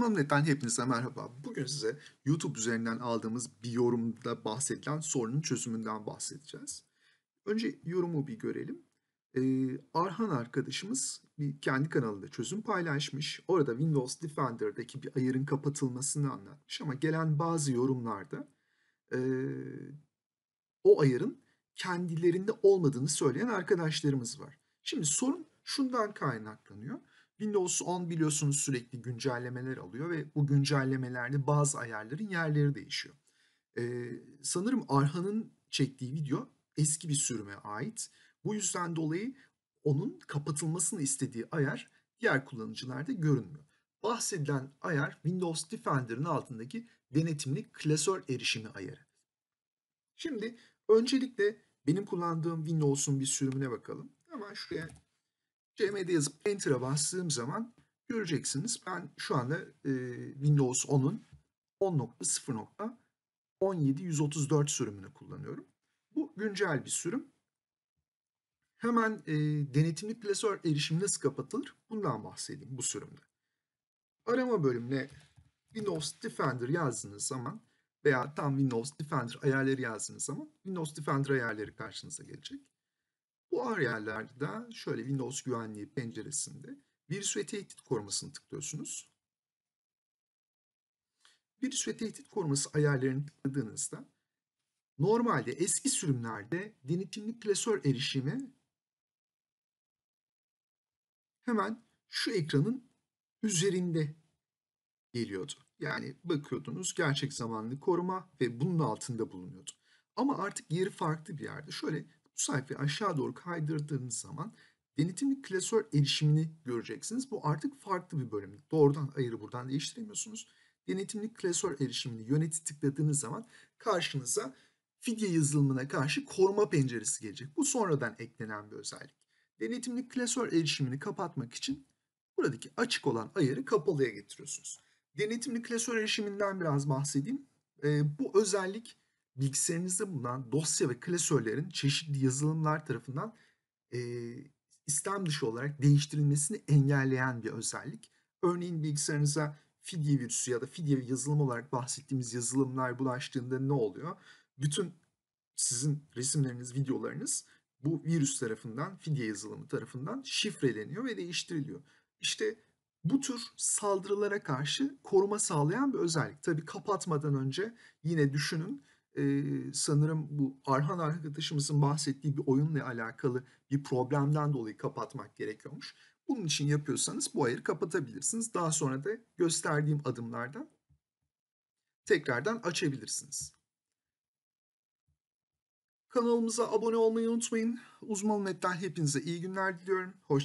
Mamlet'ten hepinize merhaba. Bugün size YouTube üzerinden aldığımız bir yorumda bahsedilen sorunun çözümünden bahsedeceğiz. Önce yorumu bir görelim. Ee, Arhan arkadaşımız bir kendi kanalında çözüm paylaşmış. Orada Windows Defender'daki bir ayarın kapatılmasını anlatmış ama gelen bazı yorumlarda e, o ayarın kendilerinde olmadığını söyleyen arkadaşlarımız var. Şimdi sorun şundan kaynaklanıyor. Windows 10 biliyorsunuz sürekli güncellemeler alıyor ve bu güncellemelerde bazı ayarların yerleri değişiyor. Ee, sanırım Arhan'ın çektiği video eski bir sürüme ait. Bu yüzden dolayı onun kapatılmasını istediği ayar diğer kullanıcılarda görünmüyor. Bahsedilen ayar Windows Defender'ın altındaki denetimli klasör erişimi ayarı. Şimdi öncelikle benim kullandığım Windows'un bir sürümüne bakalım. Hemen şuraya CMD yazıp Enter'a bastığım zaman göreceksiniz ben şu anda e, Windows 10'un 10.0.17134 sürümünü kullanıyorum. Bu güncel bir sürüm. Hemen e, denetimli klasör erişimi nasıl kapatılır? Bundan bahsedeyim bu sürümde. Arama bölümüne Windows Defender yazdığınız zaman veya tam Windows Defender ayarları yazdığınız zaman Windows Defender ayarları karşınıza gelecek. Bu ARIA'larda şöyle Windows güvenliği penceresinde virüs ve tehdit korumasını tıklıyorsunuz. Virüs ve tehdit koruması ayarlarını tıkladığınızda normalde eski sürümlerde denetimli klasör erişimi hemen şu ekranın üzerinde geliyordu. Yani bakıyordunuz gerçek zamanlı koruma ve bunun altında bulunuyordu. Ama artık yeri farklı bir yerde. Şöyle bu sayfayı aşağı doğru kaydırdığınız zaman denetimli klasör erişimini göreceksiniz. Bu artık farklı bir bölüm. Doğrudan ayırı buradan değiştiremiyorsunuz. Denetimli klasör erişimini yöneti tıkladığınız zaman karşınıza fidye yazılımına karşı koruma penceresi gelecek. Bu sonradan eklenen bir özellik. Denetimli klasör erişimini kapatmak için buradaki açık olan ayarı kapalıya getiriyorsunuz. Denetimli klasör erişiminden biraz bahsedeyim. E, bu özellik bilgisayarınızda bulunan dosya ve klasörlerin çeşitli yazılımlar tarafından e, istem dışı olarak değiştirilmesini engelleyen bir özellik. Örneğin bilgisayarınıza fidye virüsü ya da fidye yazılım olarak bahsettiğimiz yazılımlar bulaştığında ne oluyor? Bütün sizin resimleriniz, videolarınız bu virüs tarafından, fidye yazılımı tarafından şifreleniyor ve değiştiriliyor. İşte bu tür saldırılara karşı koruma sağlayan bir özellik. Tabii kapatmadan önce yine düşünün e, sanırım bu Arhan arkadaşımızın bahsettiği bir oyunla alakalı bir problemden dolayı kapatmak gerekiyormuş. Bunun için yapıyorsanız bu ayarı kapatabilirsiniz. Daha sonra da gösterdiğim adımlardan tekrardan açabilirsiniz. Kanalımıza abone olmayı unutmayın. Uzmanı Net'ten hepinize iyi günler diliyorum. Hoşçakalın.